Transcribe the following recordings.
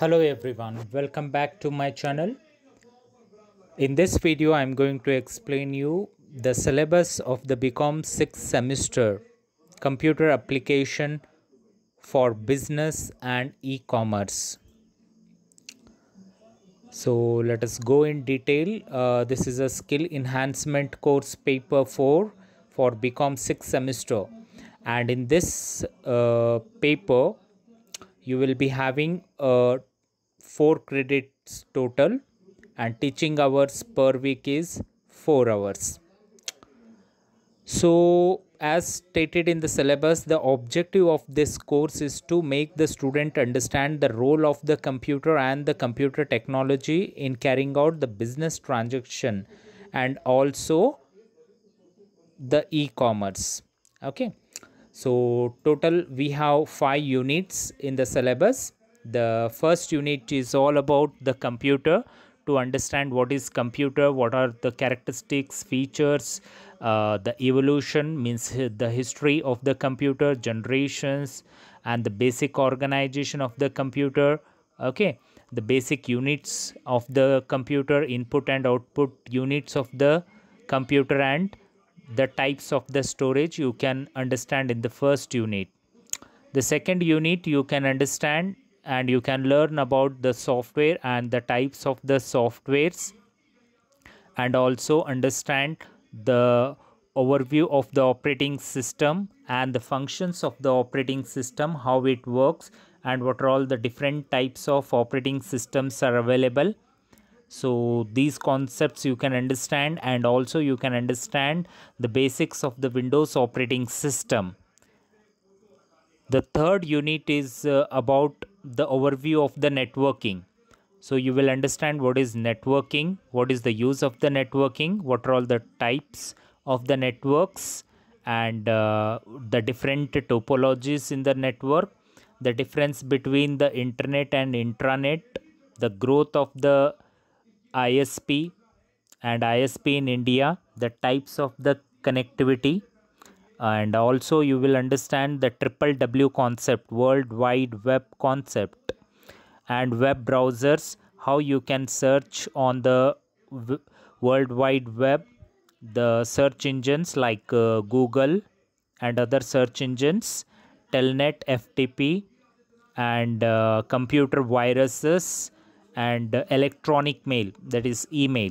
hello everyone welcome back to my channel in this video i'm going to explain you the syllabus of the bcom 6th semester computer application for business and e-commerce so let us go in detail uh, this is a skill enhancement course paper 4 for bcom 6th semester and in this uh, paper you will be having a 4 credits total and teaching hours per week is 4 hours. So as stated in the syllabus, the objective of this course is to make the student understand the role of the computer and the computer technology in carrying out the business transaction and also the e-commerce. Okay. So total we have five units in the syllabus the first unit is all about the computer to understand what is computer what are the characteristics features uh, the evolution means the history of the computer generations and the basic organization of the computer okay the basic units of the computer input and output units of the computer and the types of the storage you can understand in the first unit the second unit you can understand and you can learn about the software and the types of the softwares and also understand the overview of the operating system and the functions of the operating system how it works and what are all the different types of operating systems are available so these concepts you can understand and also you can understand the basics of the windows operating system the third unit is uh, about the overview of the networking. So you will understand what is networking, what is the use of the networking, what are all the types of the networks and uh, the different topologies in the network, the difference between the internet and intranet, the growth of the ISP and ISP in India, the types of the connectivity, and also you will understand the triple W concept, World Wide Web concept and web browsers, how you can search on the World Wide Web, the search engines like uh, Google and other search engines, Telnet, FTP and uh, computer viruses and uh, electronic mail that is email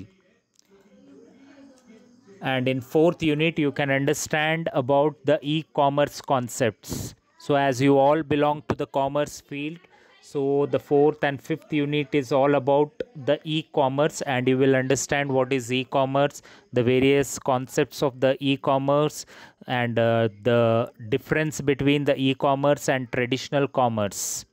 and in fourth unit you can understand about the e-commerce concepts so as you all belong to the commerce field so the fourth and fifth unit is all about the e-commerce and you will understand what is e-commerce the various concepts of the e-commerce and uh, the difference between the e-commerce and traditional commerce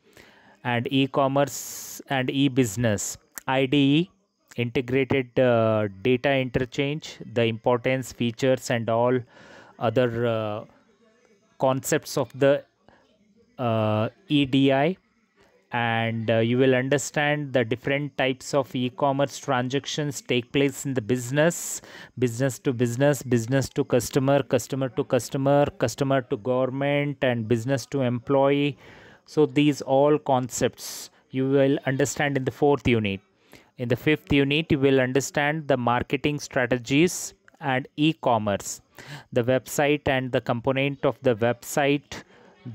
and e-commerce and e-business ide integrated uh, data interchange the importance features and all other uh, concepts of the uh, EDI and uh, you will understand the different types of e-commerce transactions take place in the business business to business business to customer customer to customer customer to government and business to employee so these all concepts you will understand in the fourth unit in the fifth unit, you will understand the marketing strategies and e-commerce, the website and the component of the website,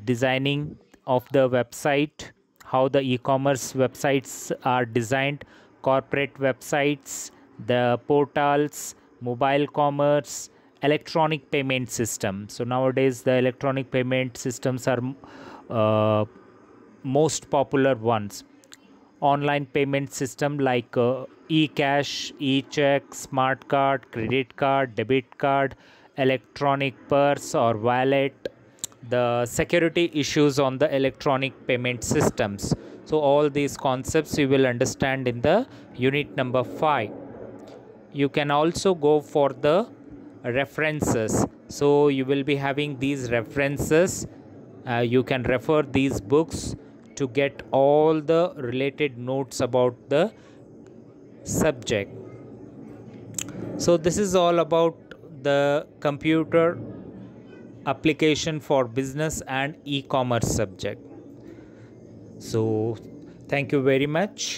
designing of the website, how the e-commerce websites are designed, corporate websites, the portals, mobile commerce, electronic payment system. So nowadays the electronic payment systems are uh, most popular ones online payment system like uh, e-cash, e-check, smart card, credit card, debit card, electronic purse or wallet, the security issues on the electronic payment systems. So all these concepts you will understand in the unit number 5. You can also go for the references. So you will be having these references. Uh, you can refer these books to get all the related notes about the subject. So this is all about the computer application for business and e-commerce subject. So thank you very much.